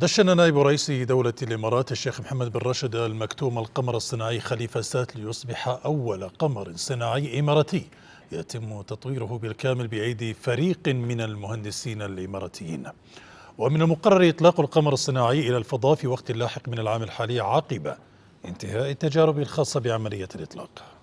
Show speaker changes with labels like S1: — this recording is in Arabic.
S1: دشن نائب رئيس دولة الإمارات الشيخ محمد بن راشد المكتوم القمر الصناعي خليفة سات ليصبح أول قمر صناعي إماراتي يتم تطويره بالكامل بأيدي فريق من المهندسين الإماراتيين ومن المقرر إطلاق القمر الصناعي إلى الفضاء في وقت لاحق من العام الحالي عقب انتهاء التجارب الخاصة بعملية الإطلاق